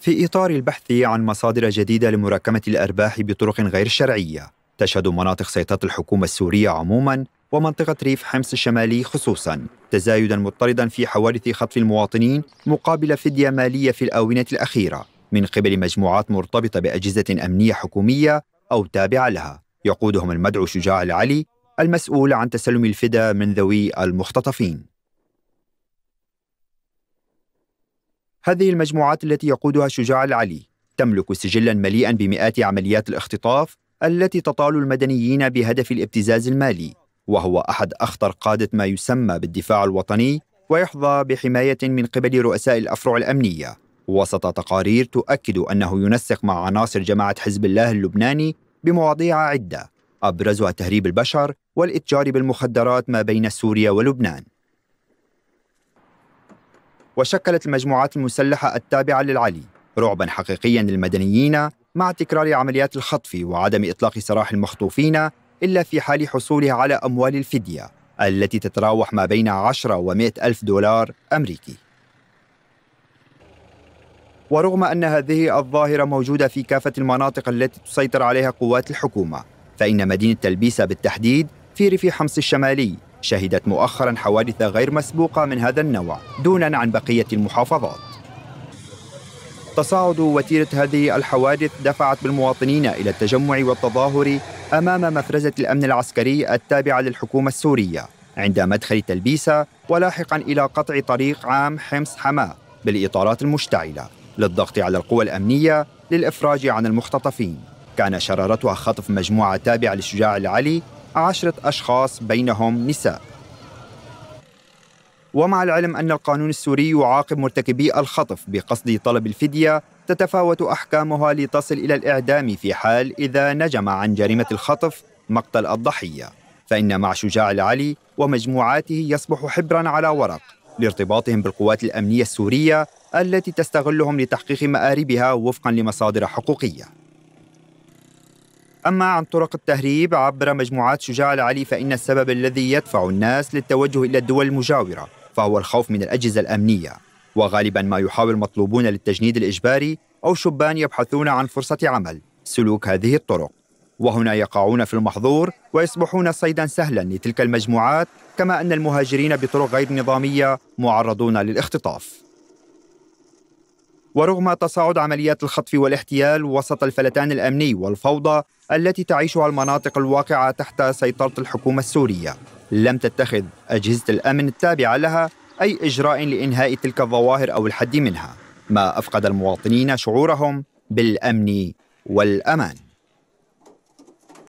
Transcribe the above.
في إطار البحث عن مصادر جديدة لمراكمة الأرباح بطرق غير شرعية تشهد مناطق سيطرة الحكومة السورية عموماً ومنطقة ريف حمص الشمالي خصوصاً تزايداً مضطردا في حوادث خطف المواطنين مقابل فدية مالية في الآونة الأخيرة من قبل مجموعات مرتبطة بأجهزة أمنية حكومية أو تابعة لها يقودهم المدعو شجاع العلي المسؤول عن تسلم الفدا من ذوي المختطفين هذه المجموعات التي يقودها شجاع العلي تملك سجلا مليئا بمئات عمليات الاختطاف التي تطال المدنيين بهدف الابتزاز المالي وهو احد اخطر قاده ما يسمى بالدفاع الوطني ويحظى بحمايه من قبل رؤساء الافرع الامنيه وسط تقارير تؤكد انه ينسق مع عناصر جماعه حزب الله اللبناني بمواضيع عده ابرزها تهريب البشر والاتجار بالمخدرات ما بين سوريا ولبنان وشكلت المجموعات المسلحة التابعة للعلي رعبا حقيقيا للمدنيين مع تكرار عمليات الخطف وعدم إطلاق سراح المخطوفين إلا في حال حصوله على أموال الفدية التي تتراوح ما بين 10 و 100 ألف دولار أمريكي ورغم أن هذه الظاهرة موجودة في كافة المناطق التي تسيطر عليها قوات الحكومة فإن مدينة تلبيسة بالتحديد في ريف حمص الشمالي شهدت مؤخرا حوادث غير مسبوقة من هذا النوع دونا عن بقية المحافظات تصاعد وتيرة هذه الحوادث دفعت بالمواطنين إلى التجمع والتظاهر أمام مفرزة الأمن العسكري التابعة للحكومة السورية عند مدخل تلبيسة ولاحقا إلى قطع طريق عام حمص حماة بالإطارات المشتعلة للضغط على القوى الأمنية للإفراج عن المختطفين كان شرارتها خطف مجموعة تابعة للشجاع العلي عشرة أشخاص بينهم نساء ومع العلم أن القانون السوري يعاقب مرتكبي الخطف بقصد طلب الفدية تتفاوت أحكامها لتصل إلى الإعدام في حال إذا نجم عن جريمة الخطف مقتل الضحية فإن مع شجاع العلي ومجموعاته يصبح حبرا على ورق لارتباطهم بالقوات الأمنية السورية التي تستغلهم لتحقيق مآربها وفقا لمصادر حقوقيه أما عن طرق التهريب عبر مجموعات شجاع العلي فإن السبب الذي يدفع الناس للتوجه إلى الدول المجاورة فهو الخوف من الأجهزة الأمنية وغالبا ما يحاول المطلوبون للتجنيد الإجباري أو شبان يبحثون عن فرصة عمل سلوك هذه الطرق وهنا يقعون في المحظور ويصبحون صيدا سهلا لتلك المجموعات كما أن المهاجرين بطرق غير نظامية معرضون للاختطاف ورغم تصاعد عمليات الخطف والاحتيال وسط الفلتان الامني والفوضى التي تعيشها المناطق الواقعه تحت سيطره الحكومه السوريه لم تتخذ اجهزه الامن التابعه لها اي اجراء لانهاء تلك الظواهر او الحد منها ما افقد المواطنين شعورهم بالامن والامان